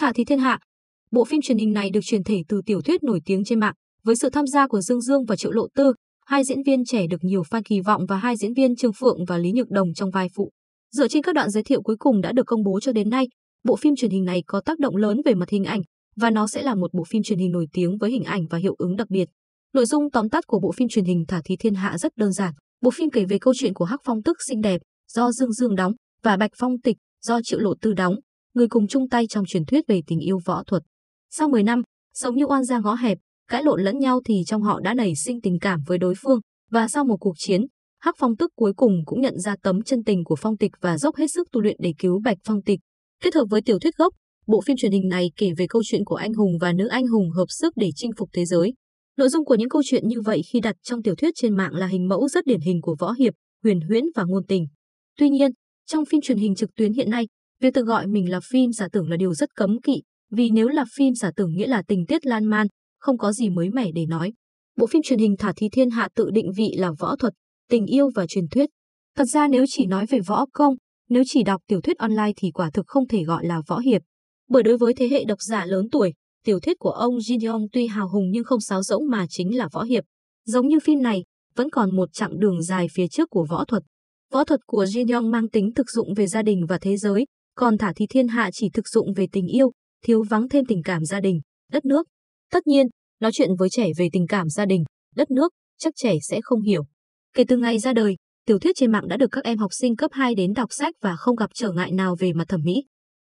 Thả thí thiên hạ. Bộ phim truyền hình này được truyền thể từ tiểu thuyết nổi tiếng trên mạng, với sự tham gia của Dương Dương và Triệu Lộ Tư, hai diễn viên trẻ được nhiều fan kỳ vọng và hai diễn viên Trương Phượng và Lý Nhược Đồng trong vai phụ. Dựa trên các đoạn giới thiệu cuối cùng đã được công bố cho đến nay, bộ phim truyền hình này có tác động lớn về mặt hình ảnh và nó sẽ là một bộ phim truyền hình nổi tiếng với hình ảnh và hiệu ứng đặc biệt. Nội dung tóm tắt của bộ phim truyền hình Thả thí thiên hạ rất đơn giản. Bộ phim kể về câu chuyện của Hắc Phong Tức xinh đẹp do Dương Dương đóng và Bạch Phong Tịch do Triệu Lộ Tư đóng người cùng chung tay trong truyền thuyết về tình yêu võ thuật. Sau 10 năm, sống như oan gia ngõ hẹp, cãi lộn lẫn nhau thì trong họ đã nảy sinh tình cảm với đối phương và sau một cuộc chiến, Hắc Phong Tức cuối cùng cũng nhận ra tấm chân tình của Phong Tịch và dốc hết sức tu luyện để cứu Bạch Phong Tịch. Kết hợp với tiểu thuyết gốc, bộ phim truyền hình này kể về câu chuyện của anh hùng và nữ anh hùng hợp sức để chinh phục thế giới. Nội dung của những câu chuyện như vậy khi đặt trong tiểu thuyết trên mạng là hình mẫu rất điển hình của võ hiệp, huyền huyễn và ngôn tình. Tuy nhiên, trong phim truyền hình trực tuyến hiện nay, Việc tự gọi mình là phim giả tưởng là điều rất cấm kỵ, vì nếu là phim giả tưởng nghĩa là tình tiết lan man, không có gì mới mẻ để nói. Bộ phim truyền hình Thả Thi Thiên Hạ tự định vị là võ thuật, tình yêu và truyền thuyết. Thật ra nếu chỉ nói về võ công, nếu chỉ đọc tiểu thuyết online thì quả thực không thể gọi là võ hiệp. Bởi đối với thế hệ độc giả lớn tuổi, tiểu thuyết của ông Jin Yong tuy hào hùng nhưng không sáo rỗng mà chính là võ hiệp. Giống như phim này, vẫn còn một chặng đường dài phía trước của võ thuật. Võ thuật của Jin Yong mang tính thực dụng về gia đình và thế giới, còn thả thì thiên hạ chỉ thực dụng về tình yêu, thiếu vắng thêm tình cảm gia đình, đất nước. Tất nhiên, nói chuyện với trẻ về tình cảm gia đình, đất nước, chắc trẻ sẽ không hiểu. Kể từ ngày ra đời, tiểu thuyết trên mạng đã được các em học sinh cấp 2 đến đọc sách và không gặp trở ngại nào về mặt thẩm mỹ.